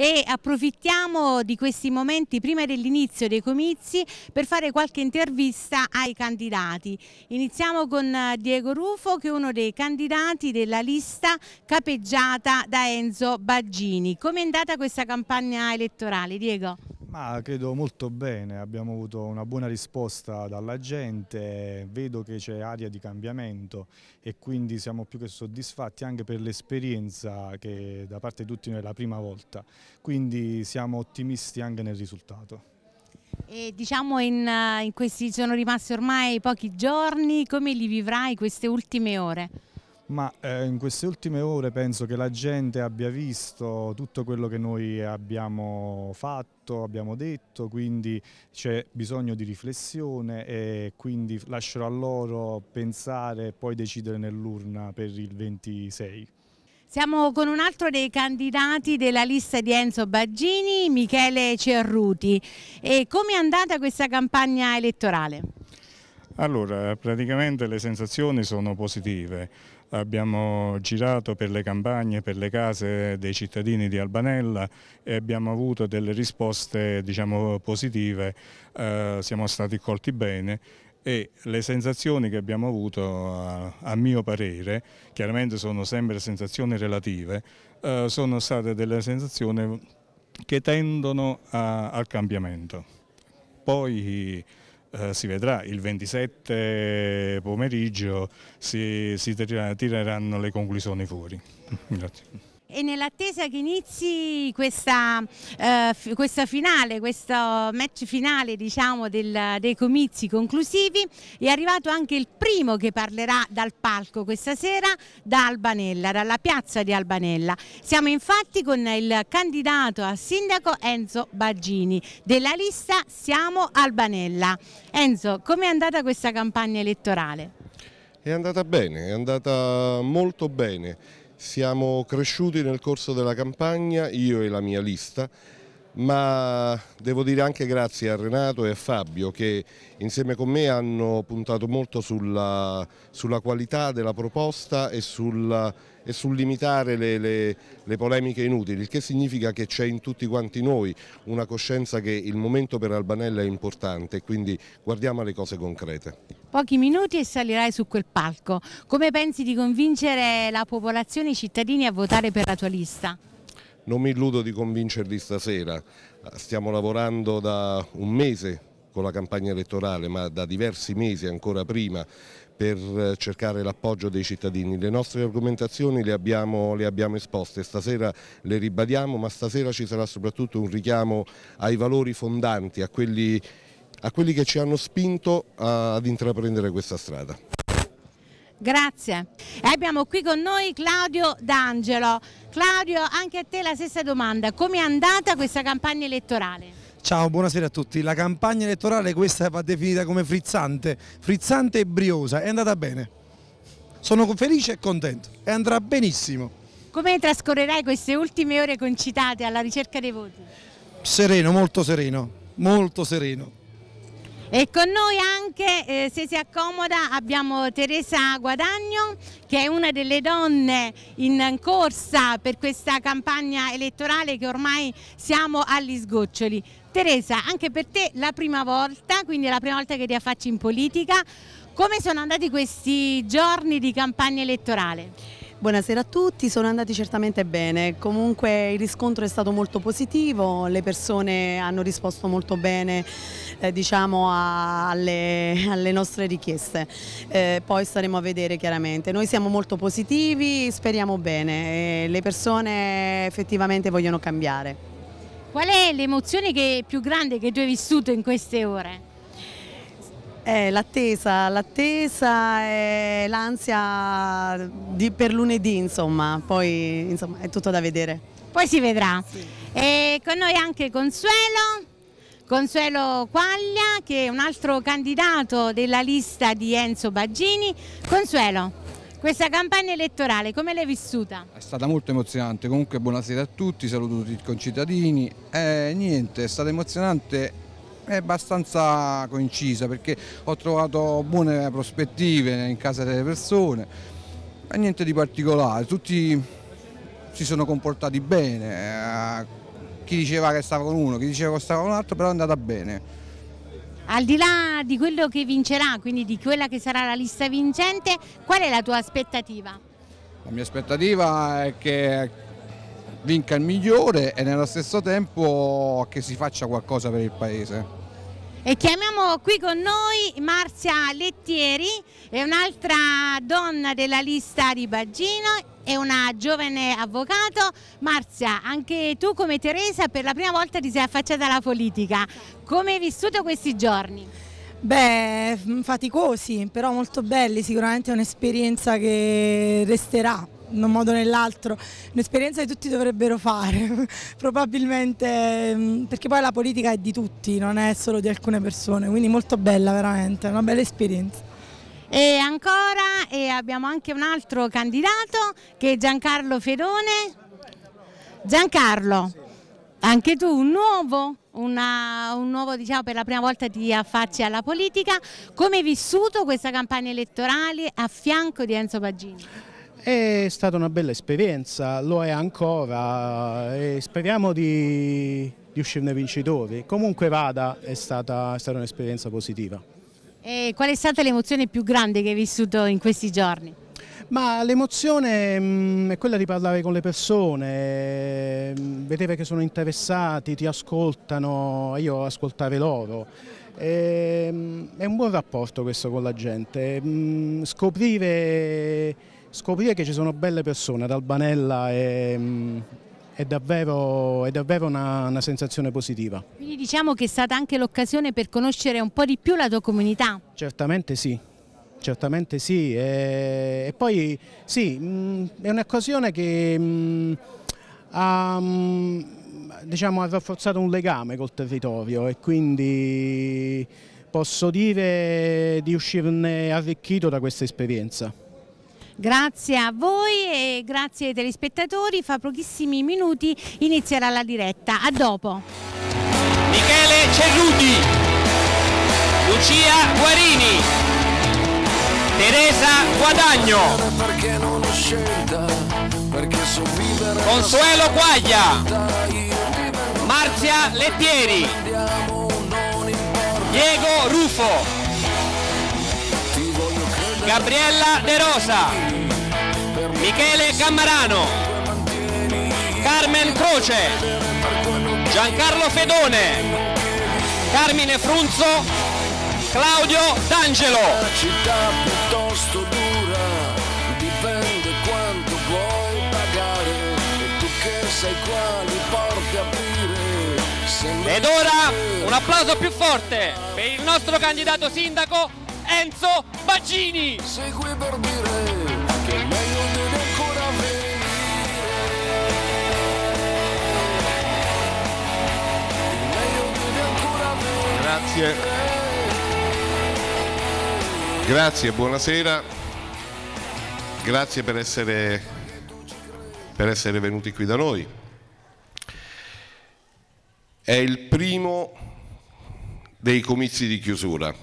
e approfittiamo di questi momenti prima dell'inizio dei comizi per fare qualche intervista ai candidati. Iniziamo con eh, Diego Rufo che è uno dei candidati della lista capeggiata da Enzo Baggini. Come è andata questa campagna elettorale Diego? Ma credo molto bene, abbiamo avuto una buona risposta dalla gente, vedo che c'è aria di cambiamento e quindi siamo più che soddisfatti anche per l'esperienza che da parte di tutti noi è la prima volta, quindi siamo ottimisti anche nel risultato. E diciamo in, eh, in questi sono rimasti ormai pochi giorni, come li vivrai queste ultime ore? ma eh, in queste ultime ore penso che la gente abbia visto tutto quello che noi abbiamo fatto, abbiamo detto, quindi c'è bisogno di riflessione e quindi lascerò a loro pensare e poi decidere nell'urna per il 26. Siamo con un altro dei candidati della lista di Enzo Baggini, Michele Cerruti. E come è andata questa campagna elettorale? Allora, praticamente le sensazioni sono positive abbiamo girato per le campagne, per le case dei cittadini di Albanella e abbiamo avuto delle risposte diciamo, positive, eh, siamo stati colti bene e le sensazioni che abbiamo avuto, a, mio parere, chiaramente sono sempre sensazioni relative, eh, sono state delle sensazioni che tendono a, al cambiamento. Poi eh, si vedrà, il 27 pomeriggio si, si tireranno le conclusioni fuori. Grazie. E nell'attesa che inizi questa, eh, questa, finale, questo match finale diciamo, del, dei comizi conclusivi, è arrivato anche il primo che parlerà dal palco questa sera da Albanella, dalla piazza di Albanella. Siamo infatti con il candidato a sindaco Enzo Baggini della lista Siamo Albanella. Enzo, come è andata questa campagna elettorale? È andata bene, è andata molto bene siamo cresciuti nel corso della campagna, io e la mia lista, ma devo dire anche grazie a Renato e a Fabio che insieme con me hanno puntato molto sulla, sulla qualità della proposta e sulla e sul limitare le, le, le polemiche inutili, il che significa che c'è in tutti quanti noi una coscienza che il momento per Albanella è importante, quindi guardiamo alle cose concrete. Pochi minuti e salirai su quel palco. Come pensi di convincere la popolazione, i cittadini a votare per la tua lista? Non mi illudo di convincerli stasera, stiamo lavorando da un mese con la campagna elettorale, ma da diversi mesi ancora prima per cercare l'appoggio dei cittadini. Le nostre argomentazioni le abbiamo, le abbiamo, esposte, stasera le ribadiamo, ma stasera ci sarà soprattutto un richiamo ai valori fondanti, a quelli, a quelli che ci hanno spinto a, ad intraprendere questa strada. Grazie. E abbiamo qui con noi Claudio D'Angelo. Claudio, anche a te la stessa domanda. Come è andata questa campagna elettorale? Ciao, buonasera a tutti. La campagna elettorale questa va definita come frizzante, frizzante e briosa, è andata bene. Sono felice e contento e andrà benissimo. Come trascorrerai queste ultime ore concitate alla ricerca dei voti? Sereno, molto sereno, molto sereno. E con noi anche, eh, se si accomoda, abbiamo Teresa Guadagno che è una delle donne in corsa per questa campagna elettorale che ormai siamo agli sgoccioli. Teresa, anche per te la prima volta, quindi è la prima volta che ti affacci in politica, come sono andati questi giorni di campagna elettorale? Buonasera a tutti, sono andati certamente bene, comunque il riscontro è stato molto positivo, le persone hanno risposto molto bene eh, diciamo a, alle, alle, nostre richieste. Eh, poi staremo a vedere chiaramente. Noi siamo molto positivi, speriamo bene, le persone effettivamente vogliono cambiare. Qual è l'emozione più grande che tu hai vissuto in queste ore? Eh, l'attesa, l'attesa e l'ansia per lunedì, insomma, poi insomma, è tutto da vedere. Poi si vedrà. Sì. Eh, con noi anche Consuelo. Consuelo Quaglia che è un altro candidato della lista di Enzo Baggini. Consuelo, questa campagna elettorale come l'hai vissuta? È stata molto emozionante, comunque buonasera a tutti, saluto tutti i concittadini. Eh, niente, è stata emozionante e abbastanza coincisa perché ho trovato buone prospettive in casa delle persone, ma niente di particolare, tutti si sono comportati bene, eh, chi diceva che stava con uno, chi diceva che stava con un altro, però è andata bene. Al di là di quello che vincerà, quindi di quella che sarà la lista vincente, qual è la tua aspettativa? La mia aspettativa è che vinca il migliore e nello stesso tempo che si faccia qualcosa per il Paese. E chiamiamo qui con noi Marzia Lettieri, è un'altra donna della lista di Baggino e una giovane avvocato. Marzia, anche tu come Teresa per la prima volta ti sei affacciata alla politica. Come hai vissuto questi giorni? Beh, mm, faticosi, però molto belli, sicuramente è un'esperienza che resterà in un modo o nell'altro, un'esperienza che tutti dovrebbero fare, probabilmente mm, perché poi la politica è di tutti, non è solo di alcune persone, quindi molto bella veramente, una bella esperienza. E ancora e abbiamo anche un altro candidato che è Giancarlo Ferone. Giancarlo, anche tu un nuovo, una, un nuovo diciamo per la prima volta ti affacci alla politica. Come hai vissuto questa campagna elettorale a fianco di Enzo Baggini? È stata una bella esperienza, lo è ancora e speriamo di, di uscirne vincitori. Comunque vada, è stata, è stata un'esperienza positiva. E qual è stata l'emozione più grande che hai vissuto in questi giorni? Ma l'emozione mm, è quella di parlare con le persone, mm, vedere che sono interessati, ti ascoltano, io ascoltare loro. Mm, è un buon rapporto questo con la gente, scoprire, scoprire che ci sono belle persone ad Albanella è, è davvero, è davvero una, una sensazione positiva. Quindi diciamo che è stata anche l'occasione per conoscere un po' di più la tua comunità? Certamente sì, certamente sì e, poi sì mm, è un'occasione che mm, ha, mm, diciamo, ha, rafforzato un legame col territorio e quindi posso dire di uscirne arricchito da questa esperienza. Grazie a voi e grazie ai telespettatori, fra pochissimi minuti inizierà la diretta, a dopo. Michele Cerruti, Lucia Guarini, Teresa Guadagno, Consuelo Guaglia, Marzia Lettieri, Diego Rufo. Gabriella De Rosa, Michele Cammarano, Carmen Croce, Giancarlo Fedone, Carmine Frunzo, Claudio D'Angelo. La città piuttosto dura, dipende quanto vuoi pagare, tu che sai quali porte aprire. Ed ora un applauso più forte per il nostro candidato sindaco Enzo Bacini. Segui per dire che meglio deve ancora Grazie. Grazie, buonasera. Grazie per essere, per essere venuti qui da noi. È il primo dei comizi di chiusura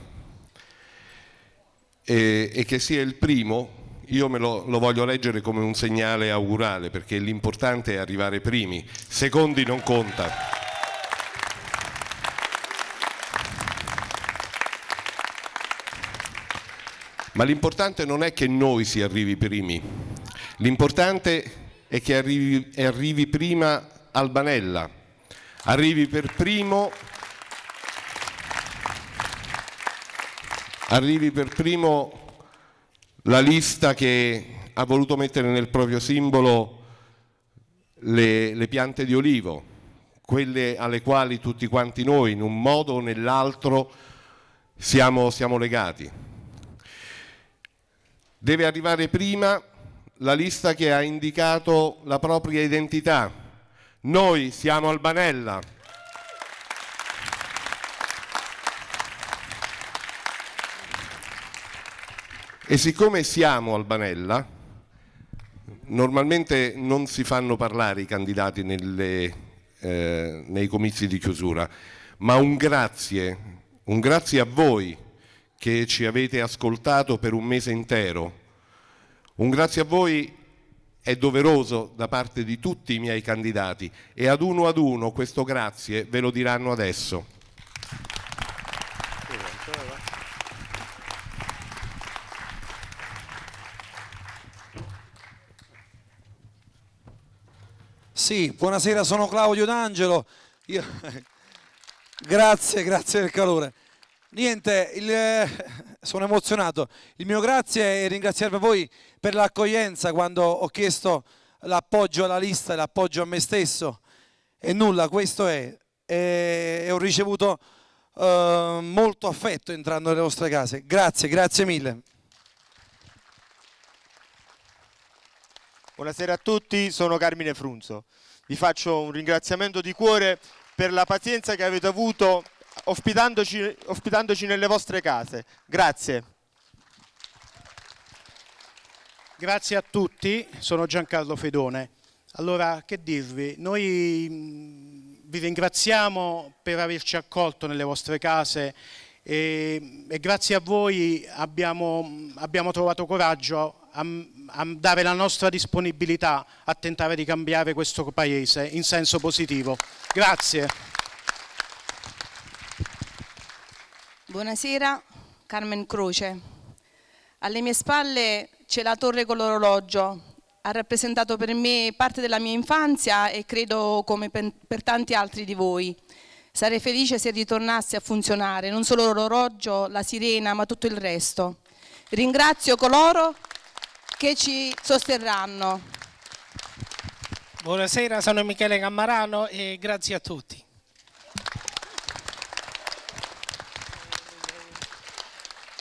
e, e che sia il primo io me lo, lo, voglio leggere come un segnale augurale perché l'importante è arrivare primi, secondi non conta. Ma l'importante non è che noi si arrivi primi, l'importante è che arrivi, arrivi prima Albanella, arrivi per primo arrivi per primo la lista che ha voluto mettere nel proprio simbolo le, le piante di olivo, quelle alle quali tutti quanti noi in un modo o nell'altro siamo, siamo legati. Deve arrivare prima la lista che ha indicato la propria identità. Noi siamo Albanella. E siccome siamo Albanella, normalmente non si fanno parlare i candidati nelle, eh, nei comizi di chiusura, ma un grazie, un grazie a voi che ci avete ascoltato per un mese intero. Un grazie a voi è doveroso da parte di tutti i miei candidati e ad uno ad uno questo grazie ve lo diranno adesso. Sì, buonasera, sono Claudio D'Angelo. Io... grazie, grazie del calore. Niente, il... Eh, sono emozionato. Il mio grazie è ringraziarvi a voi per l'accoglienza quando ho chiesto l'appoggio alla lista e l'appoggio a me stesso. E nulla, questo è. E, ho ricevuto eh, molto affetto entrando nelle vostre case. Grazie, grazie mille. Buonasera a tutti, sono Carmine Frunzo. Vi faccio un ringraziamento di cuore per la pazienza che avete avuto ospitandoci, ospitandoci nelle vostre case. Grazie. Grazie a tutti, sono Giancarlo Fedone. Allora, che dirvi? Noi mm, vi ringraziamo per averci accolto nelle vostre case e, e grazie a voi abbiamo, abbiamo trovato coraggio a a dare la nostra disponibilità a tentare di cambiare questo Paese in senso positivo. Grazie. Buonasera, Carmen Croce. Alle mie spalle c'è la torre con l'orologio. Ha rappresentato per me parte della mia infanzia e credo come per tanti altri di voi. Sarei felice se ritornasse a funzionare non solo l'orologio, la sirena, ma tutto il resto. Ringrazio coloro che ci sosterranno. Buonasera, sono Michele Gammarano e grazie a tutti.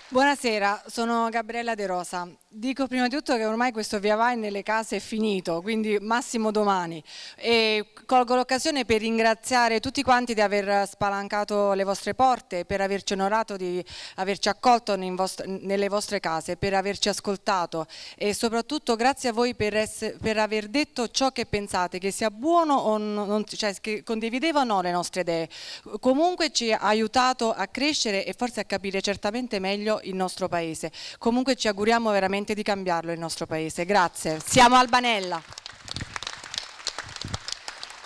Buonasera, sono Gabriella De Rosa. Dico prima di tutto che ormai questo via vai nelle case è finito, quindi massimo domani. E colgo l'occasione per ringraziare tutti quanti di aver spalancato le vostre porte, per averci onorato di averci accolto vostre, nelle vostre case, per averci ascoltato e soprattutto grazie a voi per, essere, per aver detto ciò che pensate, che sia buono o non, cioè che condivideva o no le nostre idee. Comunque ci ha aiutato a crescere e forse a capire certamente meglio il nostro paese. Comunque ci auguriamo veramente veramente di cambiarlo il nostro paese. Grazie. Siamo Albanella.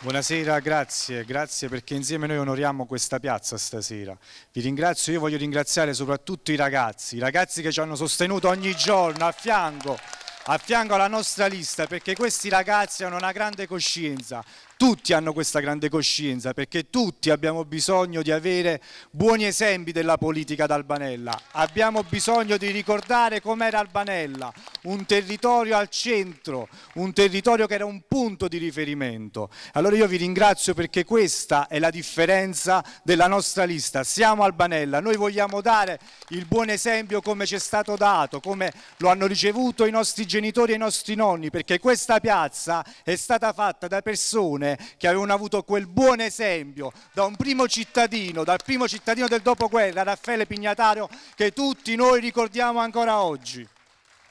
Buonasera, grazie, grazie perché insieme noi onoriamo questa piazza stasera. Vi ringrazio, io voglio ringraziare soprattutto i ragazzi, i ragazzi che ci hanno sostenuto ogni giorno a fianco, a fianco alla nostra lista, perché questi ragazzi hanno una grande coscienza, tutti hanno questa grande coscienza perché tutti abbiamo bisogno di avere buoni esempi della politica d'Albanella. Abbiamo bisogno di ricordare com'era Albanella, un territorio al centro, un territorio che era un punto di riferimento. Allora io vi ringrazio perché questa è la differenza della nostra lista. Siamo Albanella, noi vogliamo dare il buon esempio come ci è stato dato, come lo hanno ricevuto i nostri genitori e i nostri nonni, perché questa piazza è stata fatta da persone persone che avevano avuto quel buon esempio da un primo cittadino, dal primo cittadino del dopoguerra, Raffaele Pignatario, che tutti noi ricordiamo ancora oggi.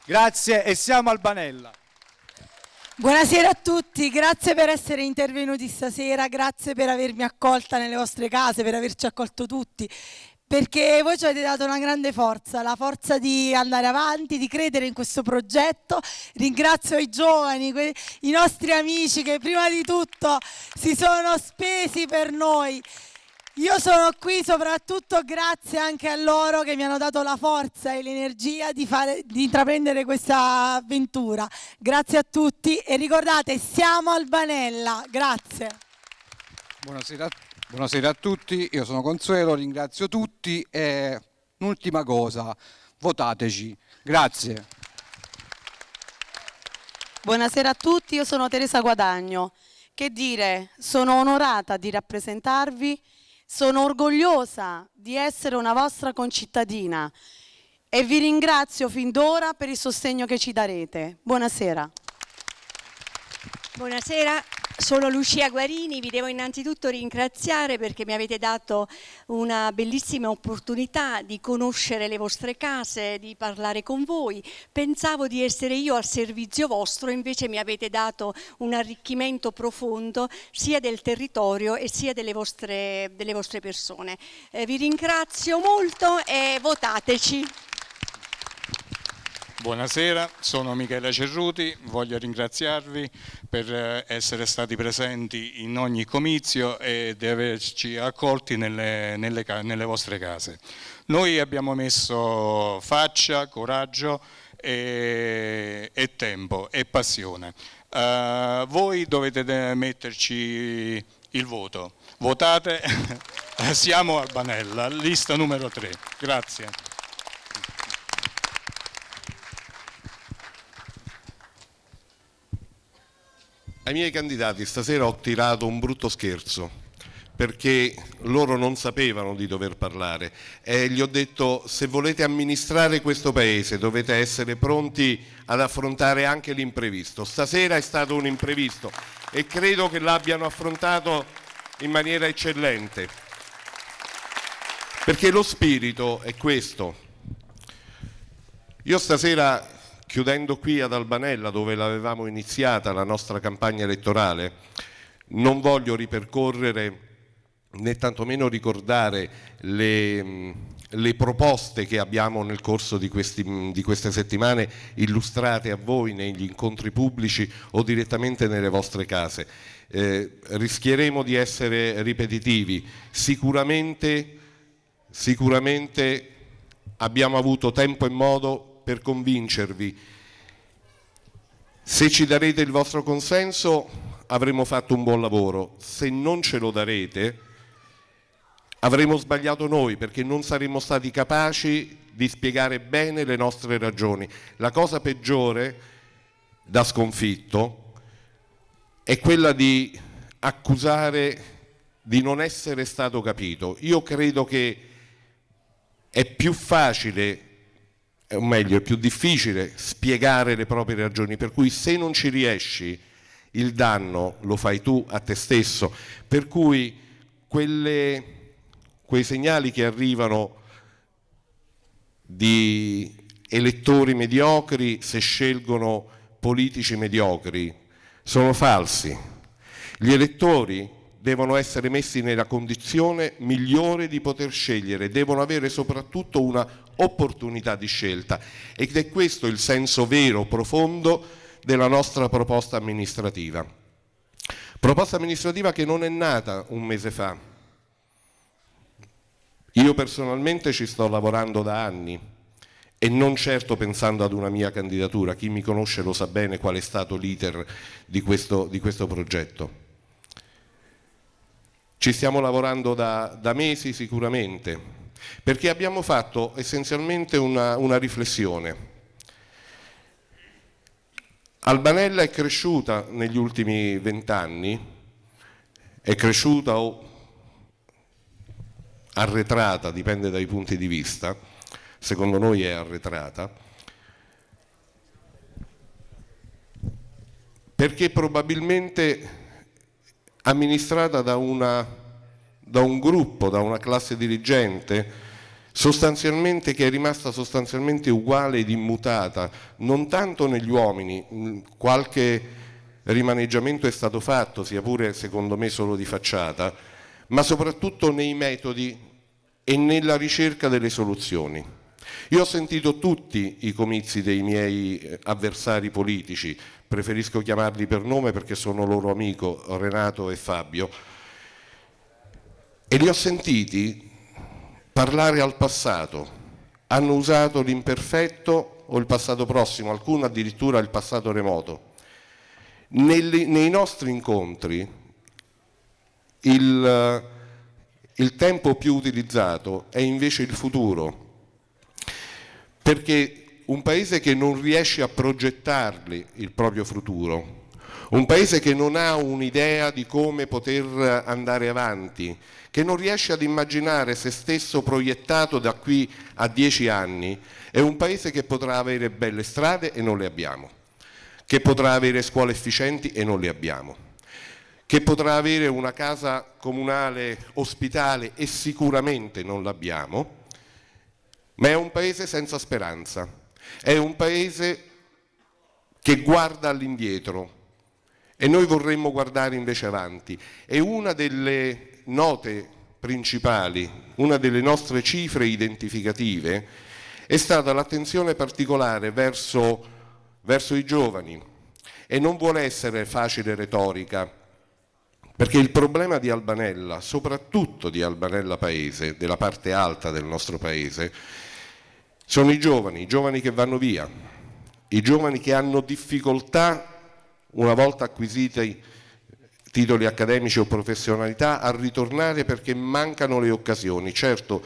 Grazie e siamo al Banella. Buonasera a tutti, grazie per essere intervenuti stasera, grazie per avermi accolta nelle vostre case, per averci accolto tutti perché voi ci avete dato una grande forza, la forza di andare avanti, di credere in questo progetto. Ringrazio i giovani, i nostri amici che prima di tutto si sono spesi per noi. Io sono qui soprattutto grazie anche a loro che mi hanno dato la forza e l'energia di, fare, di intraprendere questa avventura. Grazie a tutti e ricordate, siamo Albanella. Grazie. Buonasera a tutti. Buonasera a tutti, io sono Consuelo, ringrazio tutti e un'ultima cosa, votateci. Grazie. Buonasera a tutti, io sono Teresa Guadagno. Che dire, sono onorata di rappresentarvi, sono orgogliosa di essere una vostra concittadina e vi ringrazio fin d'ora per il sostegno che ci darete. Buonasera. Buonasera, sono Lucia Guarini, vi devo innanzitutto ringraziare perché mi avete dato una bellissima opportunità di conoscere le vostre case, di parlare con voi. Pensavo di essere io al servizio vostro, invece mi avete dato un arricchimento profondo sia del territorio e sia delle vostre, delle vostre persone. Eh, vi ringrazio molto e votateci. Buonasera, sono Michela Cerruti, voglio ringraziarvi per eh, essere stati presenti in ogni comizio e di averci accolti nelle, nelle, nelle vostre case. Noi abbiamo messo faccia, coraggio e, e tempo e passione. Uh, voi dovete metterci il voto. Votate, siamo Albanella, lista numero 3. Grazie. Ai miei candidati stasera ho tirato un brutto scherzo perché loro non sapevano di dover parlare e gli ho detto se volete amministrare questo paese dovete essere pronti ad affrontare anche l'imprevisto. Stasera è stato un imprevisto e credo che l'abbiano affrontato in maniera eccellente. Perché lo spirito è questo. Io stasera Chiudendo qui ad Albanella, dove l'avevamo iniziata la nostra campagna elettorale, non voglio ripercorrere né tantomeno ricordare le, le proposte che abbiamo nel corso di, questi, di, queste settimane illustrate a voi negli incontri pubblici o direttamente nelle vostre case. Eh, rischieremo di essere ripetitivi, sicuramente, sicuramente abbiamo avuto tempo e modo per convincervi. Se ci darete il vostro consenso avremo fatto un buon lavoro, se non ce lo darete avremo sbagliato noi perché non saremmo stati capaci di spiegare bene le nostre ragioni. La cosa peggiore da sconfitto è quella di accusare di non essere stato capito. Io credo che è più facile o meglio è più difficile spiegare le proprie ragioni, per cui se non ci riesci il danno lo fai tu a te stesso, per cui quelle, quei segnali che arrivano di elettori mediocri se scelgono politici mediocri sono falsi. Gli elettori devono essere messi nella condizione migliore di poter scegliere, devono avere soprattutto una opportunità di scelta ed è questo il senso vero, profondo della nostra proposta amministrativa. Proposta amministrativa che non è nata un mese fa. Io personalmente ci sto lavorando da anni e non certo pensando ad una mia candidatura, chi mi conosce lo sa bene qual è stato l'iter di questo, di questo progetto. Ci stiamo lavorando da, da mesi sicuramente, perché abbiamo fatto essenzialmente una, una riflessione. Albanella è cresciuta negli ultimi vent'anni, è cresciuta o arretrata, dipende dai punti di vista, secondo noi è arretrata, perché probabilmente amministrata da una da un gruppo, da una classe dirigente sostanzialmente che è rimasta sostanzialmente uguale ed immutata, non tanto negli uomini, mm, qualche rimaneggiamento è stato fatto, sia pure secondo me solo di facciata, ma soprattutto nei metodi e nella ricerca delle soluzioni. Io ho sentito tutti i comizi dei miei eh, avversari politici, preferisco chiamarli per nome perché sono loro amico Renato e Fabio, e li ho sentiti parlare al passato, hanno usato l'imperfetto o il passato prossimo, alcuni addirittura il passato remoto. Nelle, nei nostri incontri il, il tempo più utilizzato è invece il futuro, perché un paese che non riesce a progettarli il proprio futuro, un paese che non ha un'idea di come poter andare avanti, che non riesce ad immaginare se stesso proiettato da qui a dieci anni, è un paese che potrà avere belle strade e non le abbiamo, che potrà avere scuole efficienti e non le abbiamo, che potrà avere una casa comunale ospitale e sicuramente non l'abbiamo, ma è un paese senza speranza, è un paese che guarda all'indietro, e noi vorremmo guardare invece avanti. E una delle note principali, una delle nostre cifre identificative, è stata l'attenzione particolare verso, verso i giovani. E non vuole essere facile retorica, perché il problema di Albanella, soprattutto di Albanella Paese, della parte alta del nostro paese, sono i giovani, i giovani che vanno via, i giovani che hanno difficoltà una volta acquisiti titoli accademici o professionalità, a ritornare perché mancano le occasioni. Certo,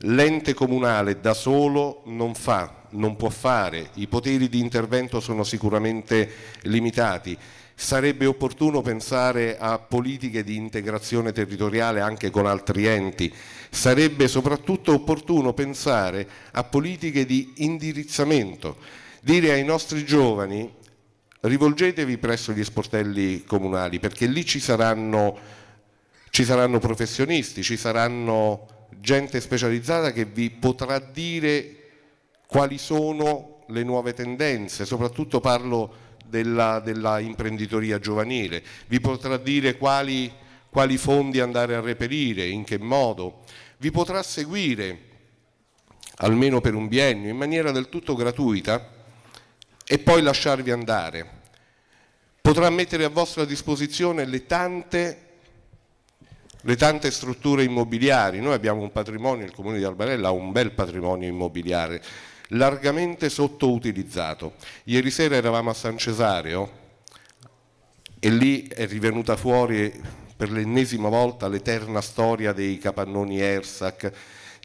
l'ente comunale da solo non fa, non può fare, i poteri di intervento sono sicuramente limitati. Sarebbe opportuno pensare a politiche di integrazione territoriale anche con altri enti, sarebbe soprattutto opportuno pensare a politiche di indirizzamento, dire ai nostri giovani rivolgetevi presso gli sportelli comunali perché lì ci saranno, ci saranno professionisti, ci saranno gente specializzata che vi potrà dire quali sono le nuove tendenze, soprattutto parlo della, della imprenditoria giovanile, vi potrà dire quali, quali fondi andare a reperire, in che modo, vi potrà seguire almeno per un biennio in maniera del tutto gratuita e poi lasciarvi andare. Potrà mettere a vostra disposizione le tante, le tante strutture immobiliari. Noi abbiamo un patrimonio, il Comune di Albarella ha un bel patrimonio immobiliare, largamente sottoutilizzato. Ieri sera eravamo a San Cesareo e lì è rivenuta fuori per l'ennesima volta l'eterna storia dei capannoni Ersac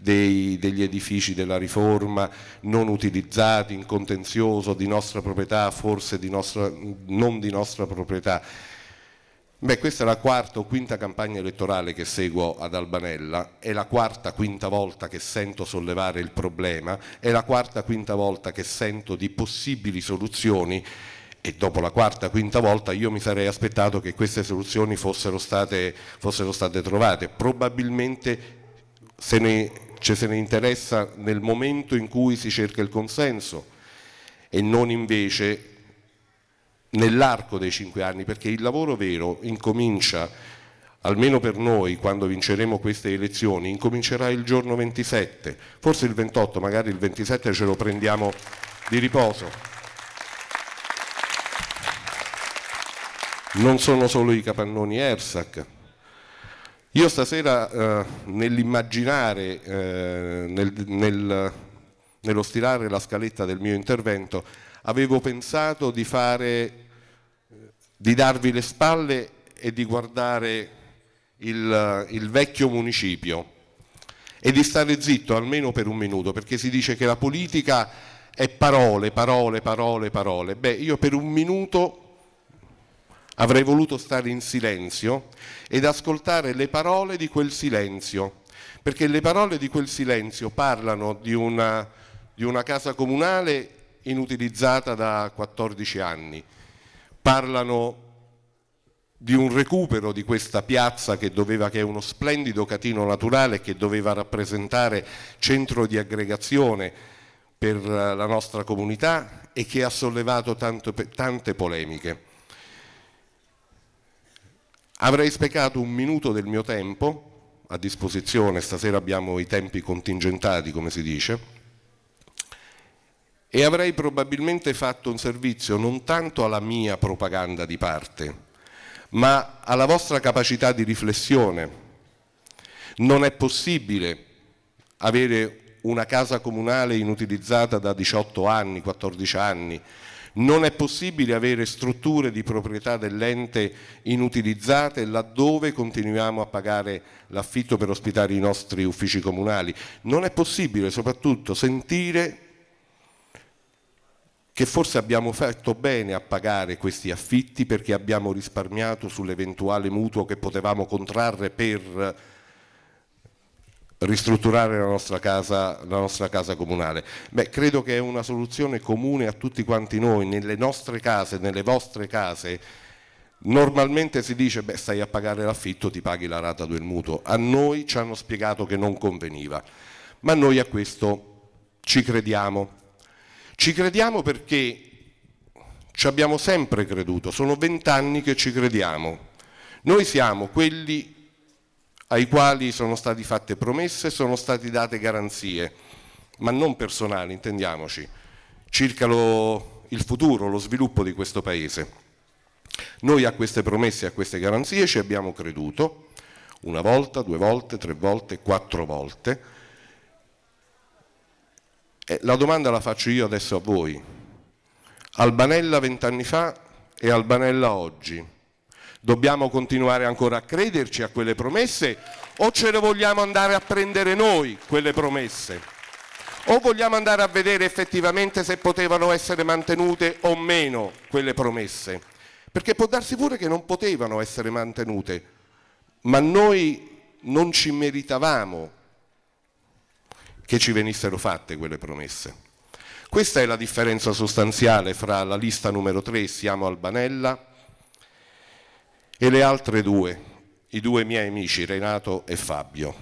dei, degli edifici della riforma non utilizzati in contenzioso di nostra proprietà, forse di nostra, non di nostra proprietà. Beh, questa è la quarta o quinta campagna elettorale che seguo ad Albanella, è la quarta o quinta volta che sento sollevare il problema, è la quarta o quinta volta che sento di possibili soluzioni e dopo la quarta o quinta volta io mi sarei aspettato che queste soluzioni fossero state, fossero state trovate. Probabilmente se ne ce se ne interessa nel momento in cui si cerca il consenso e non invece nell'arco dei cinque anni, perché il lavoro vero incomincia, almeno per noi, quando vinceremo queste elezioni, incomincerà il giorno 27, forse il 28, magari il 27 ce lo prendiamo di riposo. Non sono solo i capannoni ERSAC, io stasera eh, nell'immaginare, eh, nel, nel, nello stirare la scaletta del mio intervento, avevo pensato di, fare, eh, di darvi le spalle e di guardare il, il vecchio municipio e di stare zitto almeno per un minuto, perché si dice che la politica è parole, parole, parole, parole. Beh, io per un minuto Avrei voluto stare in silenzio ed ascoltare le parole di quel silenzio, perché le parole di quel silenzio parlano di una, di una casa comunale inutilizzata da 14 anni, parlano di un recupero di questa piazza che, doveva, che è uno splendido catino naturale che doveva rappresentare centro di aggregazione per la nostra comunità e che ha sollevato tanto, tante polemiche. Avrei sprecato un minuto del mio tempo a disposizione, stasera abbiamo i tempi contingentati come si dice, e avrei probabilmente fatto un servizio non tanto alla mia propaganda di parte, ma alla vostra capacità di riflessione. Non è possibile avere una casa comunale inutilizzata da 18 anni, 14 anni, non è possibile avere strutture di proprietà dell'ente inutilizzate laddove continuiamo a pagare l'affitto per ospitare i nostri uffici comunali. Non è possibile soprattutto sentire che forse abbiamo fatto bene a pagare questi affitti perché abbiamo risparmiato sull'eventuale mutuo che potevamo contrarre per ristrutturare la nostra, casa, la nostra casa comunale. Beh, credo che è una soluzione comune a tutti quanti noi, nelle nostre case, nelle vostre case, Normalmente si dice beh stai a pagare l'affitto, ti paghi la rata del mutuo. A noi ci hanno spiegato che non conveniva, ma noi a questo ci crediamo. Ci crediamo perché ci abbiamo sempre creduto, sono vent'anni che ci crediamo. Noi siamo quelli ai quali sono state fatte promesse, sono state date garanzie, ma non personali, intendiamoci, circa lo, il futuro, lo sviluppo di questo Paese. Noi a queste promesse, a queste garanzie ci abbiamo creduto una volta, due volte, tre volte, quattro volte. E la domanda la faccio io adesso a voi. Albanella vent'anni fa e Albanella oggi Dobbiamo continuare ancora a crederci a quelle promesse o ce le vogliamo andare a prendere noi quelle promesse? O vogliamo andare a vedere effettivamente se potevano essere mantenute o meno quelle promesse? Perché può darsi pure che non potevano essere mantenute, ma noi non ci meritavamo che ci venissero fatte quelle promesse. Questa è la differenza sostanziale fra la lista numero 3, siamo Albanella, e le altre due, i due miei amici Renato e Fabio.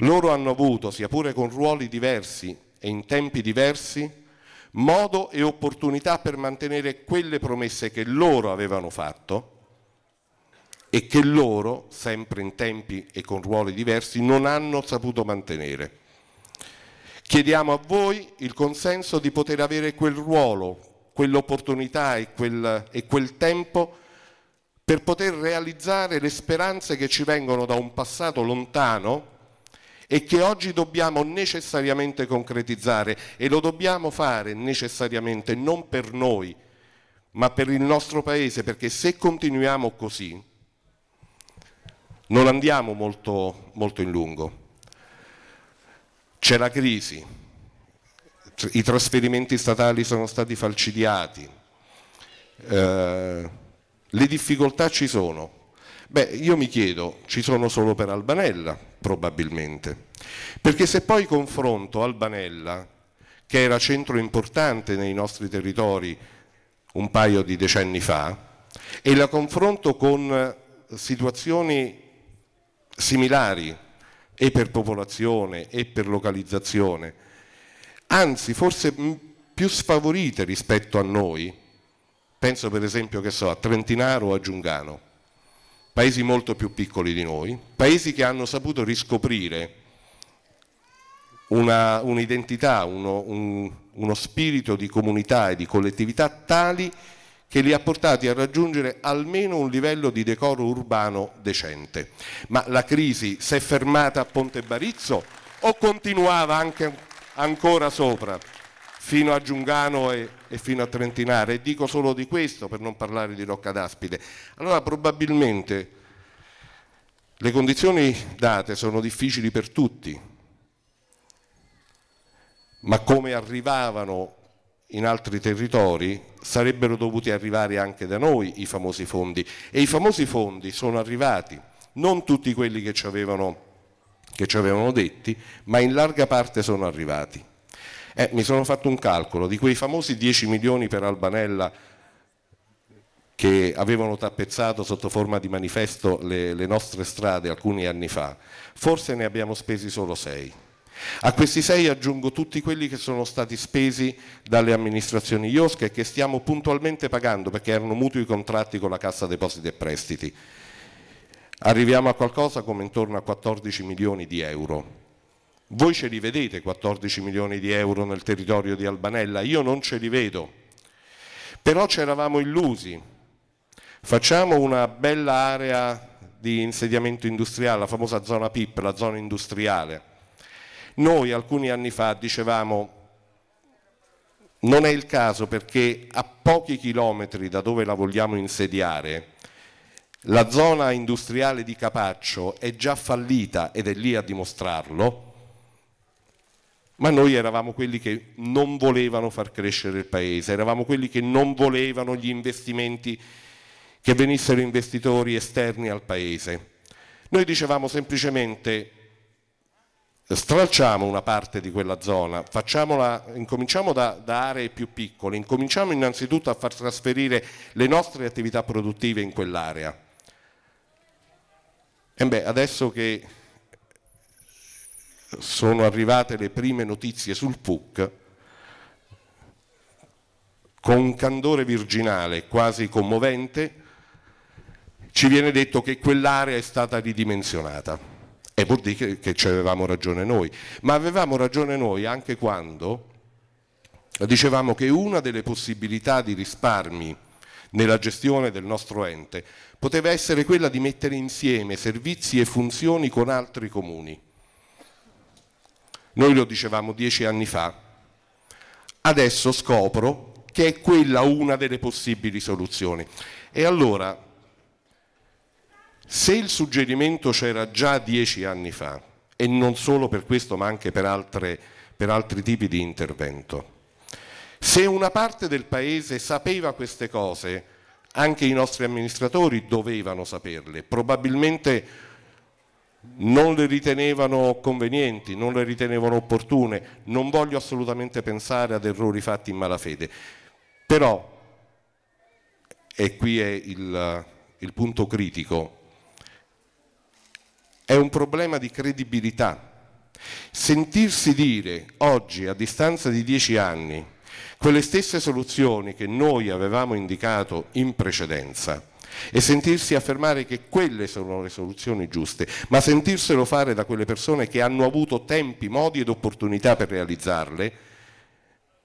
Loro hanno avuto, sia pure con ruoli diversi e in tempi diversi, modo e opportunità per mantenere quelle promesse che loro avevano fatto e che loro, sempre in tempi e con ruoli diversi, non hanno saputo mantenere. Chiediamo a voi il consenso di poter avere quel ruolo, quell'opportunità e quel, e quel tempo per poter realizzare le speranze che ci vengono da un passato lontano e che oggi dobbiamo necessariamente concretizzare e lo dobbiamo fare necessariamente non per noi, ma per il nostro Paese, perché se continuiamo così non andiamo molto, molto in lungo. C'è la crisi, i trasferimenti statali sono stati falcidiati. Eh, le difficoltà ci sono. Beh, io mi chiedo, ci sono solo per Albanella, probabilmente. Perché se poi confronto Albanella, che era centro importante nei nostri territori un paio di decenni fa, e la confronto con eh, situazioni similari e per popolazione e per localizzazione, anzi forse più sfavorite rispetto a noi, penso per esempio so, a Trentinaro o a Giungano, paesi molto più piccoli di noi, paesi che hanno saputo riscoprire un'identità, uno, un, uno spirito di comunità e di collettività tali che li ha portati a raggiungere almeno un livello di decoro urbano decente. Ma la crisi si è fermata a Ponte Barizzo o continuava anche, ancora sopra? fino a Giungano e, e fino a Trentinare. E dico solo di questo per non parlare di Rocca d'Aspide. Allora probabilmente le condizioni date sono difficili per tutti, ma come arrivavano in altri territori sarebbero dovuti arrivare anche da noi i famosi fondi e i famosi fondi sono arrivati, non tutti quelli che ci avevano, che ci avevano detti, ma in larga parte sono arrivati. Eh, mi sono fatto un calcolo, di quei famosi 10 milioni per Albanella che avevano tappezzato sotto forma di manifesto le, le nostre strade alcuni anni fa, forse ne abbiamo spesi solo 6. A questi 6 aggiungo tutti quelli che sono stati spesi dalle amministrazioni IOSCA e che stiamo puntualmente pagando perché erano mutui contratti con la Cassa Depositi e Prestiti. Arriviamo a qualcosa come intorno a 14 milioni di euro voi ce li vedete 14 milioni di euro nel territorio di Albanella, io non ce li vedo, però ci eravamo illusi. Facciamo una bella area di insediamento industriale, la famosa zona PIP, la zona industriale. Noi alcuni anni fa dicevamo non è il caso perché a pochi chilometri da dove la vogliamo insediare la zona industriale di Capaccio è già fallita ed è lì a dimostrarlo ma noi eravamo quelli che non volevano far crescere il paese, eravamo quelli che non volevano gli investimenti, che venissero investitori esterni al paese. Noi dicevamo semplicemente stralciamo una parte di quella zona, incominciamo da, da, aree più piccole, incominciamo innanzitutto a far trasferire le nostre attività produttive in quell'area. E beh, adesso che sono arrivate le prime notizie sul PUC, con un candore virginale quasi commovente, ci viene detto che quell'area è stata ridimensionata. E vuol dire che, che avevamo ragione noi. Ma avevamo ragione noi anche quando dicevamo che una delle possibilità di risparmi nella gestione del nostro ente poteva essere quella di mettere insieme servizi e funzioni con altri comuni. Noi lo dicevamo dieci anni fa. Adesso scopro che è quella una delle possibili soluzioni. E allora, se il suggerimento c'era già dieci anni fa, e non solo per questo ma anche per, altre, per altri tipi di intervento, se una parte del Paese sapeva queste cose, anche i nostri amministratori dovevano saperle, probabilmente non le ritenevano convenienti, non le ritenevano opportune, non voglio assolutamente pensare ad errori fatti in malafede, però, e qui è il, il punto critico, è un problema di credibilità. Sentirsi dire oggi, a distanza di dieci anni, quelle stesse soluzioni che noi avevamo indicato in precedenza, e sentirsi affermare che quelle sono le soluzioni giuste, ma sentirselo fare da quelle persone che hanno avuto tempi, modi ed opportunità per realizzarle,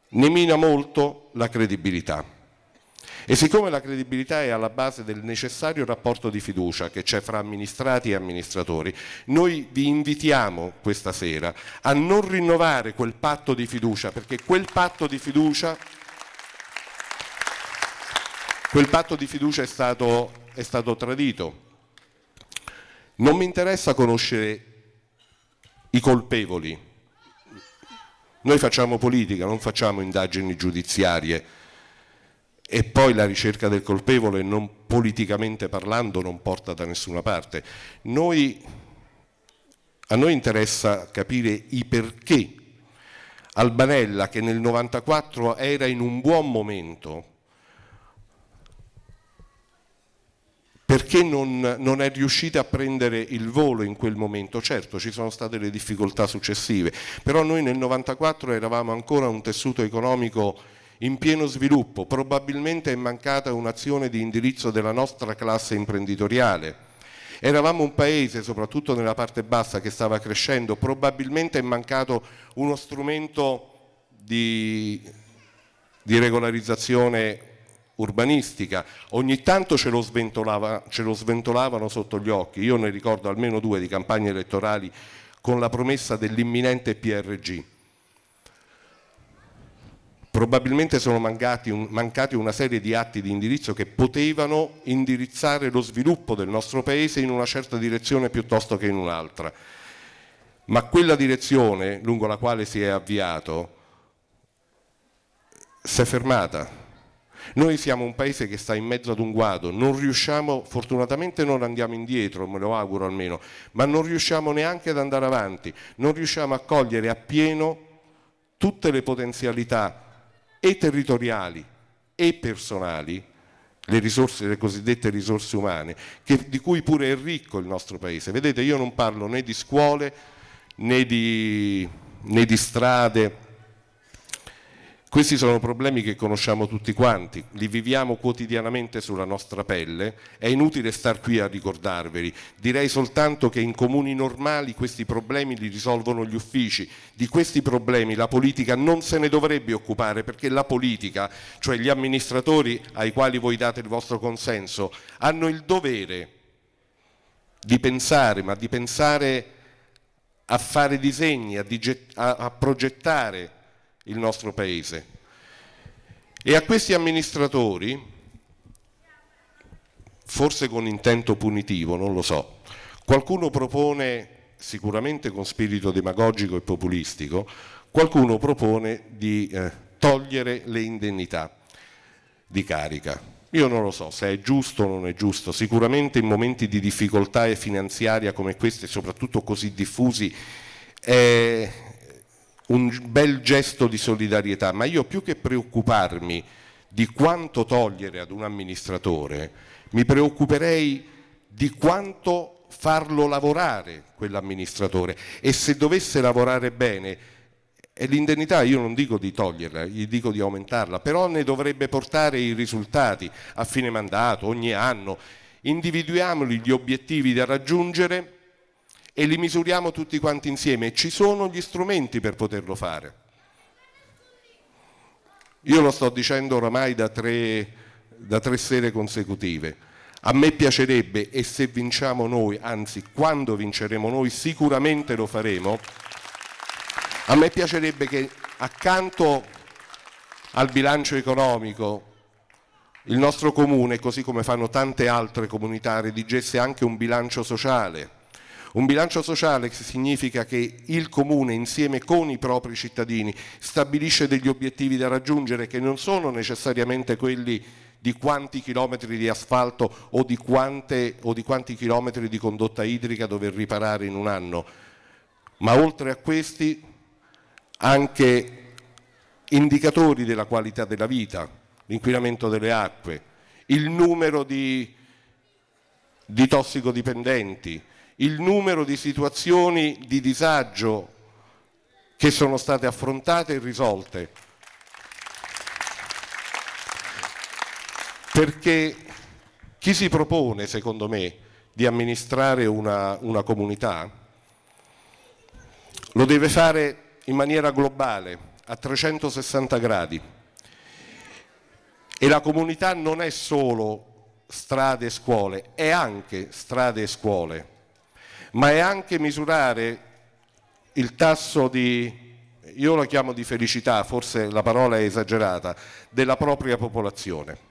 ne mina molto la credibilità. E siccome la credibilità è alla base del necessario rapporto di fiducia che c'è fra amministrati e amministratori, noi vi invitiamo questa sera a non rinnovare quel patto di fiducia, perché quel patto di fiducia Quel patto di fiducia è stato, è stato tradito. Non mi interessa conoscere i colpevoli. Noi facciamo politica, non facciamo indagini giudiziarie e poi la ricerca del colpevole, non politicamente parlando, non porta da nessuna parte. Noi, a noi interessa capire i perché. Albanella, che nel 94 era in un buon momento, perché non, non, è riuscita a prendere il volo in quel momento. Certo ci sono state le difficoltà successive, però noi nel 94 eravamo ancora un tessuto economico in pieno sviluppo, probabilmente è mancata un'azione di indirizzo della nostra classe imprenditoriale. Eravamo un paese, soprattutto nella parte bassa, che stava crescendo, probabilmente è mancato uno strumento di, di regolarizzazione urbanistica, ogni tanto ce lo, ce lo, sventolavano sotto gli occhi, io ne ricordo almeno due di campagne elettorali con la promessa dell'imminente PRG. Probabilmente sono mancati, un, mancati una serie di atti di indirizzo che potevano indirizzare lo sviluppo del nostro Paese in una certa direzione piuttosto che in un'altra. Ma quella direzione lungo la quale si è avviato si è fermata noi siamo un paese che sta in mezzo ad un guado, non riusciamo, fortunatamente non andiamo indietro, me lo auguro almeno, ma non riusciamo neanche ad andare avanti, non riusciamo a cogliere appieno tutte le potenzialità e territoriali e personali, le, risorse, le cosiddette risorse umane, che, di cui pure è ricco il nostro paese. Vedete, io non parlo né di scuole né di, né di strade questi sono problemi che conosciamo tutti quanti, li viviamo quotidianamente sulla nostra pelle, è inutile star qui a ricordarveli, direi soltanto che in comuni normali questi problemi li risolvono gli uffici, di questi problemi la politica non se ne dovrebbe occupare perché la politica, cioè gli amministratori ai quali voi date il vostro consenso, hanno il dovere di pensare, ma di pensare a fare disegni, a, a, a progettare il nostro Paese. E a questi amministratori, forse con intento punitivo, non lo so, qualcuno propone, sicuramente con spirito demagogico e populistico, qualcuno propone di eh, togliere le indennità di carica. Io non lo so se è giusto o non è giusto, sicuramente in momenti di difficoltà finanziaria come questi, soprattutto così diffusi, è, un bel gesto di solidarietà, ma io più che preoccuparmi di quanto togliere ad un amministratore, mi preoccuperei di quanto farlo lavorare quell'amministratore e se dovesse lavorare bene e l'indennità io non dico di toglierla, gli dico di aumentarla, però ne dovrebbe portare i risultati a fine mandato, ogni anno. Individuiamoli gli obiettivi da raggiungere e li misuriamo tutti quanti insieme. Ci sono gli strumenti per poterlo fare. Io lo sto dicendo oramai da tre, da tre sere consecutive. A me piacerebbe, e se vinciamo noi, anzi quando vinceremo noi, sicuramente lo faremo, a me piacerebbe che accanto al bilancio economico il nostro comune, così come fanno tante altre comunità, redigesse anche un bilancio sociale un bilancio sociale significa che il Comune, insieme con i propri cittadini, stabilisce degli obiettivi da raggiungere che non sono necessariamente quelli di quanti chilometri di asfalto o di, quante, o di quanti chilometri di condotta idrica dover riparare in un anno, ma oltre a questi anche indicatori della qualità della vita, l'inquinamento delle acque, il numero di, di tossicodipendenti, il numero di situazioni di disagio che sono state affrontate e risolte. Perché chi si propone, secondo me, di amministrare una, una comunità lo deve fare in maniera globale, a 360 gradi. E la comunità non è solo strade e scuole, è anche strade e scuole ma è anche misurare il tasso di, io lo chiamo di felicità, forse la parola è esagerata, della propria popolazione.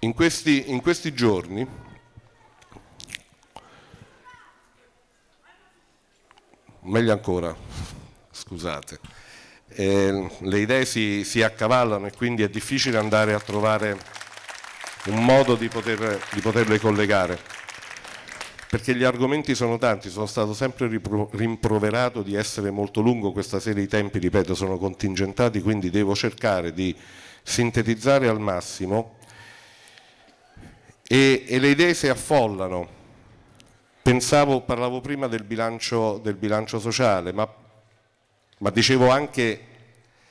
In questi, in questi giorni meglio ancora, scusate eh, le idee si, si, accavallano e quindi è difficile andare a trovare un modo di, poter, di poterle collegare. Perché gli argomenti sono tanti, sono stato sempre rimproverato di essere molto lungo, questa sera i tempi, ripeto, sono contingentati, quindi devo cercare di sintetizzare al massimo e, e le idee si affollano. Pensavo, parlavo prima del bilancio, del bilancio sociale, ma ma dicevo anche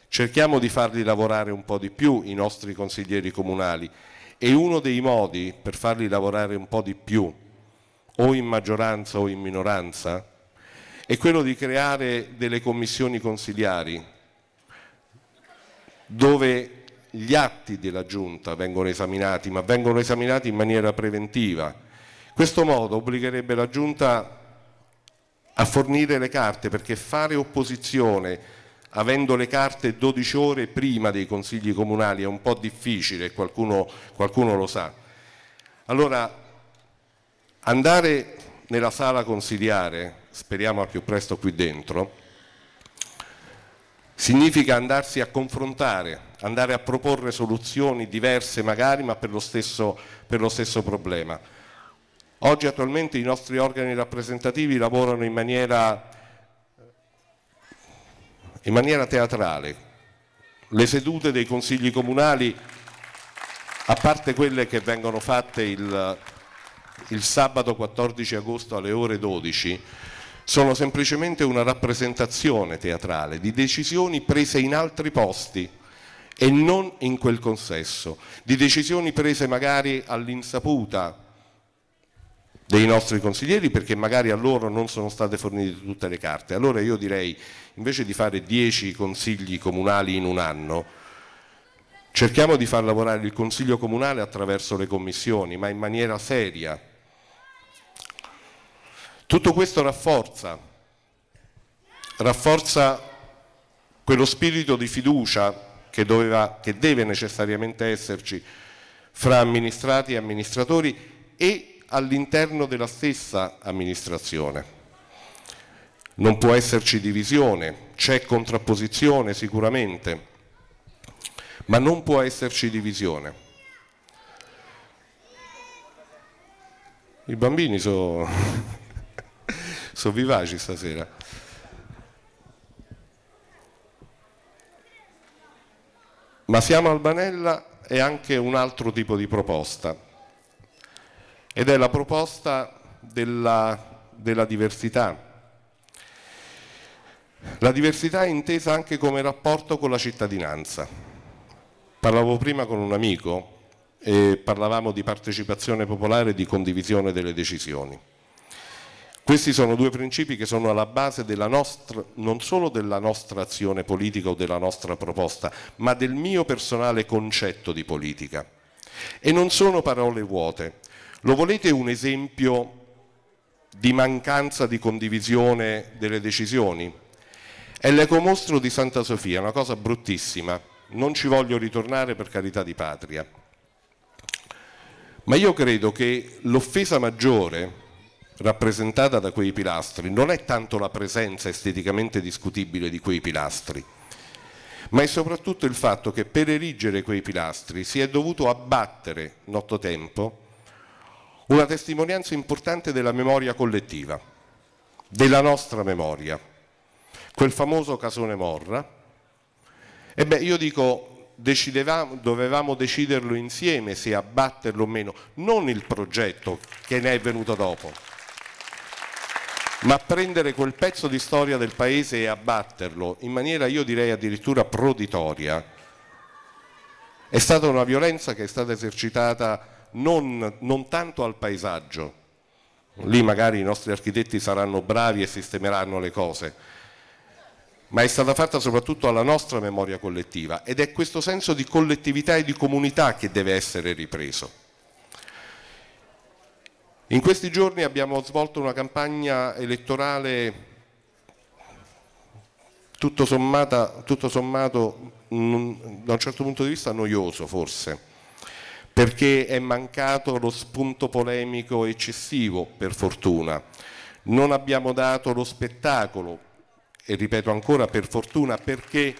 cerchiamo di farli lavorare un po' di più i nostri consiglieri comunali e uno dei modi per farli lavorare un po' di più o in maggioranza o in minoranza è quello di creare delle commissioni consigliari dove gli atti della giunta vengono esaminati ma vengono esaminati in maniera preventiva questo modo obbligherebbe la giunta a fornire le carte perché fare opposizione avendo le carte 12 ore prima dei consigli comunali è un po' difficile, qualcuno, qualcuno lo sa. Allora, andare nella sala consigliare, speriamo al più presto qui dentro, significa andarsi a confrontare, andare a proporre soluzioni diverse magari, ma per lo stesso, per lo stesso problema. Oggi attualmente i nostri organi rappresentativi lavorano in maniera, in maniera teatrale. Le sedute dei consigli comunali, a parte quelle che vengono fatte il, il sabato 14 agosto alle ore 12, sono semplicemente una rappresentazione teatrale di decisioni prese in altri posti e non in quel consesso, di decisioni prese magari all'insaputa dei nostri consiglieri perché magari a loro non sono state fornite tutte le carte. Allora io direi, invece di fare 10 consigli comunali in un anno, cerchiamo di far lavorare il consiglio comunale attraverso le commissioni, ma in maniera seria. Tutto questo rafforza, rafforza quello spirito di fiducia che, doveva, che deve necessariamente esserci fra amministrati e amministratori e all'interno della stessa amministrazione. Non può esserci divisione, c'è contrapposizione sicuramente, ma non può esserci divisione. I bambini sono so vivaci stasera. Ma Siamo Albanella è anche un altro tipo di proposta ed è la proposta della, della diversità. La diversità è intesa anche come rapporto con la cittadinanza. Parlavo prima con un amico e parlavamo di partecipazione popolare e di condivisione delle decisioni. Questi sono due principi che sono alla base nostra, non solo della nostra azione politica o della nostra proposta, ma del mio personale concetto di politica. E non sono parole vuote, lo volete un esempio di mancanza di condivisione delle decisioni? È l'ecomostro di Santa Sofia, una cosa bruttissima. Non ci voglio ritornare per carità di patria. Ma io credo che l'offesa maggiore rappresentata da quei pilastri non è tanto la presenza esteticamente discutibile di quei pilastri, ma è soprattutto il fatto che per erigere quei pilastri si è dovuto abbattere nottotempo una testimonianza importante della memoria collettiva, della nostra memoria, quel famoso casone Morra. Ebbene, io dico, dovevamo deciderlo insieme se abbatterlo o meno, non il progetto che ne è venuto dopo, ma prendere quel pezzo di storia del paese e abbatterlo in maniera, io direi, addirittura proditoria. È stata una violenza che è stata esercitata non, non tanto al paesaggio, lì magari i nostri architetti saranno bravi e sistemeranno le cose, ma è stata fatta soprattutto alla nostra memoria collettiva ed è questo senso di collettività e di comunità che deve essere ripreso. In questi giorni abbiamo svolto una campagna elettorale tutto, sommata, tutto sommato mm, da un certo punto di vista noioso forse, perché è mancato lo spunto polemico eccessivo, per fortuna. Non abbiamo dato lo spettacolo, e ripeto ancora per fortuna, perché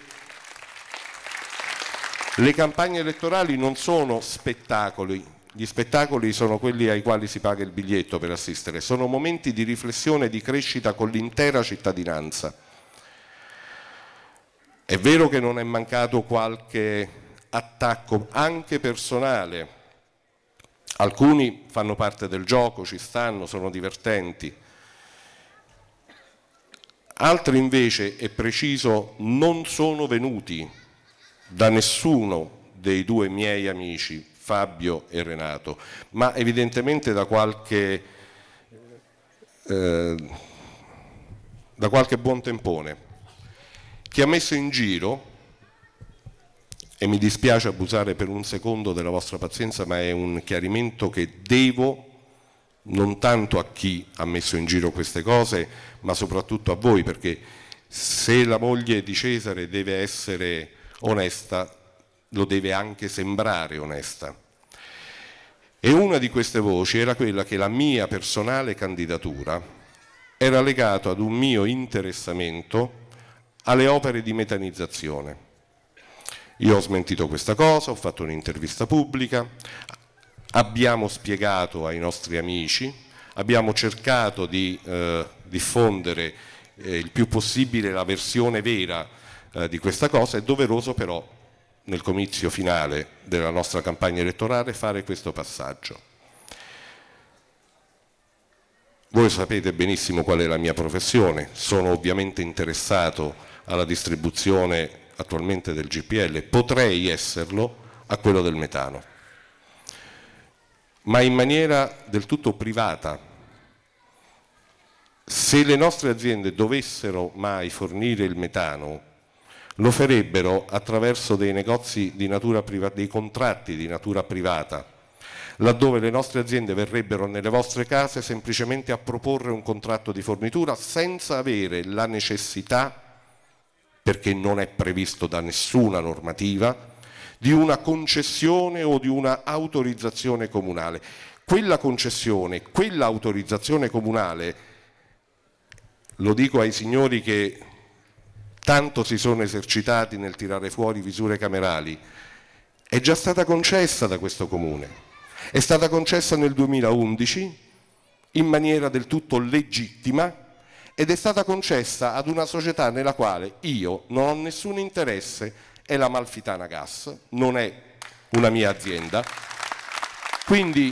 le campagne elettorali non sono spettacoli, gli spettacoli sono quelli ai quali si paga il biglietto per assistere, sono momenti di riflessione e di crescita con l'intera cittadinanza. È vero che non è mancato qualche attacco anche personale. Alcuni fanno parte del gioco, ci stanno, sono divertenti. Altri invece, è preciso, non sono venuti da nessuno dei due miei amici, Fabio e Renato, ma evidentemente da qualche, eh, da qualche buon tempone che ha messo in giro e mi dispiace abusare per un secondo della vostra pazienza, ma è un chiarimento che devo non tanto a chi ha messo in giro queste cose, ma soprattutto a voi, perché se la moglie di Cesare deve essere onesta, lo deve anche sembrare onesta. E una di queste voci era quella che la mia personale candidatura era legata ad un mio interessamento alle opere di metanizzazione io ho smentito questa cosa, ho fatto un'intervista pubblica, abbiamo spiegato ai nostri amici, abbiamo cercato di eh, diffondere eh, il più possibile la versione vera eh, di questa cosa, è doveroso però nel comizio finale della nostra campagna elettorale fare questo passaggio. Voi sapete benissimo qual è la mia professione, sono ovviamente interessato alla distribuzione attualmente del GPL, potrei esserlo, a quello del metano, ma in maniera del tutto privata. Se le nostre aziende dovessero mai fornire il metano, lo farebbero attraverso dei negozi di natura privata, dei contratti di natura privata, laddove le nostre aziende verrebbero nelle vostre case semplicemente a proporre un contratto di fornitura senza avere la necessità di perché non è previsto da nessuna normativa, di una concessione o di una autorizzazione comunale. Quella concessione, quell'autorizzazione comunale, lo dico ai signori che tanto si sono esercitati nel tirare fuori misure camerali, è già stata concessa da questo comune. È stata concessa nel 2011 in maniera del tutto legittima ed è stata concessa ad una società nella quale io non ho nessun interesse, è la Malfitana Gas, non è una mia azienda. Quindi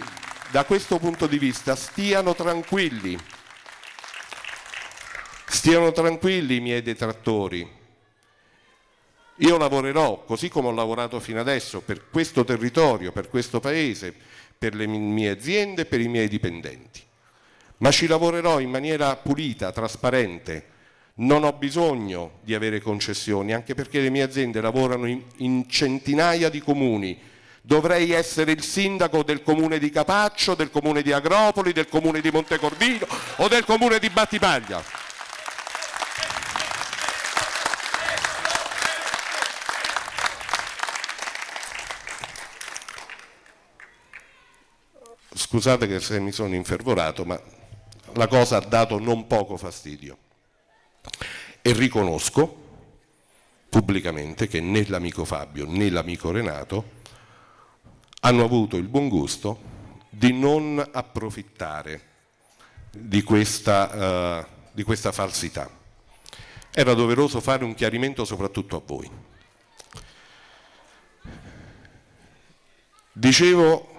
da questo punto di vista stiano tranquilli, stiano tranquilli i miei detrattori. Io lavorerò, così come ho lavorato fino adesso, per questo territorio, per questo paese, per le mie aziende, per i miei dipendenti ma ci lavorerò in maniera pulita, trasparente. Non ho bisogno di avere concessioni, anche perché le mie aziende lavorano in, in centinaia di comuni. Dovrei essere il sindaco del comune di Capaccio, del comune di Agropoli, del comune di Montecordino o del comune di Battipaglia. scusate se mi sono infervorato, ma la cosa ha dato non poco fastidio e riconosco pubblicamente che né l'amico Fabio né l'amico Renato hanno avuto il buon gusto di non approfittare di questa, uh, di questa falsità. Era doveroso fare un chiarimento soprattutto a voi. Dicevo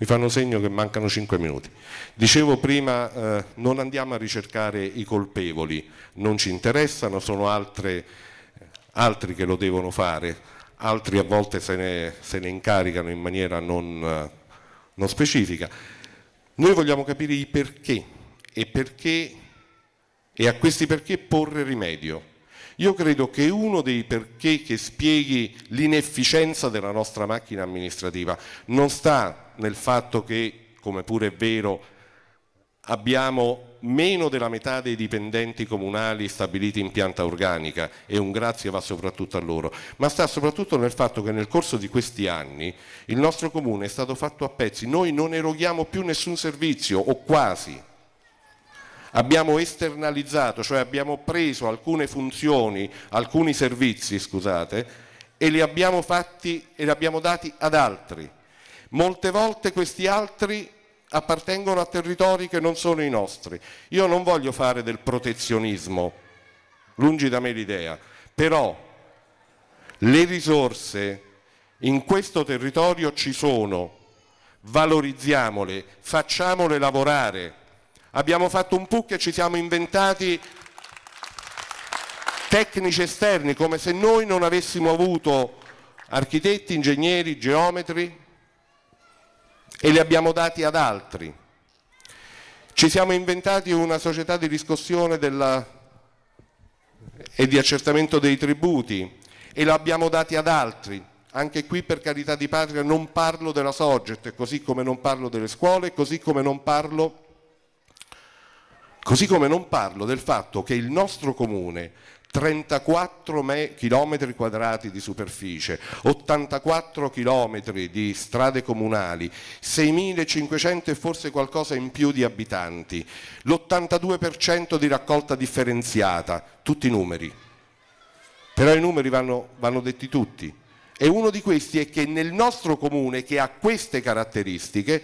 mi fanno segno che mancano 5 minuti. Dicevo prima, eh, non andiamo a ricercare i colpevoli, non ci interessano, sono altre, eh, altri che lo devono fare, altri a volte se ne, se ne incaricano in maniera non, eh, non specifica. Noi vogliamo capire i perché e perché e a questi perché porre rimedio. Io credo che uno dei perché che spieghi l'inefficienza della nostra macchina amministrativa non sta nel fatto che, come pure è vero, abbiamo meno della metà dei dipendenti comunali stabiliti in pianta organica e un grazie va soprattutto a loro, ma sta soprattutto nel fatto che nel corso di questi anni il nostro comune è stato fatto a pezzi, noi non eroghiamo più nessun servizio o quasi abbiamo esternalizzato, cioè abbiamo preso alcune funzioni, alcuni servizi, scusate, e li abbiamo fatti e li abbiamo dati ad altri. Molte volte questi altri appartengono a territori che non sono i nostri. Io non voglio fare del protezionismo, lungi da me l'idea, però le risorse in questo territorio ci sono, valorizziamole, facciamole lavorare abbiamo fatto un PUC e ci siamo inventati tecnici esterni, come se noi non avessimo avuto architetti, ingegneri, geometri e li abbiamo dati ad altri. Ci siamo inventati una società di riscossione della... e di accertamento dei tributi e l'abbiamo dati ad altri. Anche qui per carità di patria non parlo della Sogget, così come non parlo delle scuole, così come non parlo Così come non parlo del fatto che il nostro comune 34 km quadrati di superficie, 84 km di strade comunali, 6.500 e forse qualcosa in più di abitanti, l'82% di raccolta differenziata, tutti i numeri. Però i numeri vanno, vanno detti tutti. E uno di questi è che nel nostro comune, che ha queste caratteristiche,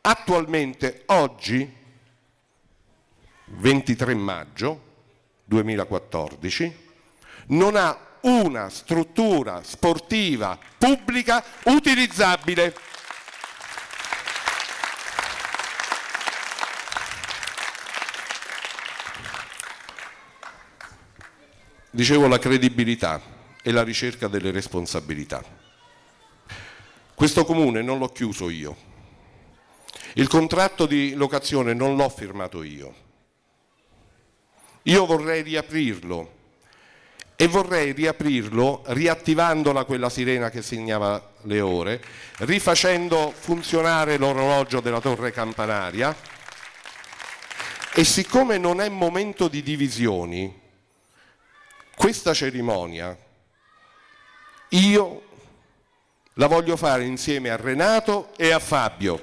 attualmente, oggi, 23 maggio 2014, non ha una struttura sportiva pubblica utilizzabile. Dicevo la credibilità e la ricerca delle responsabilità. Questo comune non l'ho chiuso io. Il contratto di locazione non l'ho firmato io. Io vorrei riaprirlo e vorrei riaprirlo riattivandola quella sirena che segnava le ore, rifacendo funzionare l'orologio della torre campanaria e siccome non è momento di divisioni, questa cerimonia io la voglio fare insieme a Renato e a Fabio.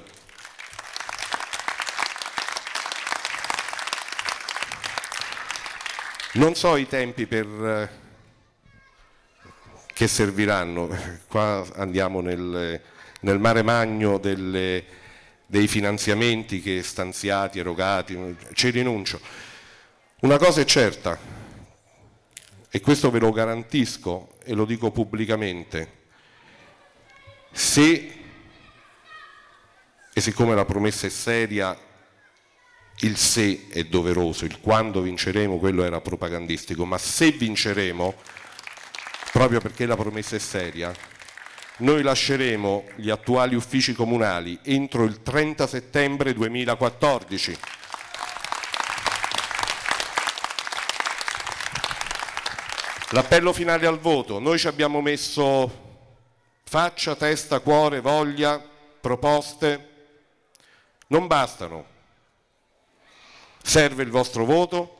Non so i tempi per, eh, che serviranno, qua andiamo nel, nel mare magno delle, dei finanziamenti che stanziati, erogati, ci rinuncio. Una cosa è certa, e questo ve lo garantisco e lo dico pubblicamente, se, e siccome la promessa è seria il se è doveroso, il quando vinceremo quello era propagandistico, ma se vinceremo, proprio perché la promessa è seria, noi lasceremo gli attuali uffici comunali entro il 30 settembre 2014. L'appello finale al voto, noi ci abbiamo messo faccia, testa, cuore, voglia, proposte, non bastano, Serve il vostro voto,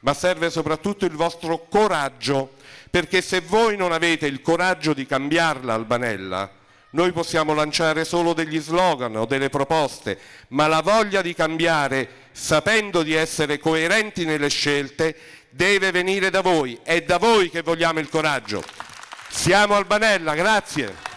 ma serve soprattutto il vostro coraggio, perché se voi non avete il coraggio di cambiarla Albanella, noi possiamo lanciare solo degli slogan o delle proposte, ma la voglia di cambiare, sapendo di essere coerenti nelle scelte, deve venire da voi. È da voi che vogliamo il coraggio. Siamo Albanella, grazie.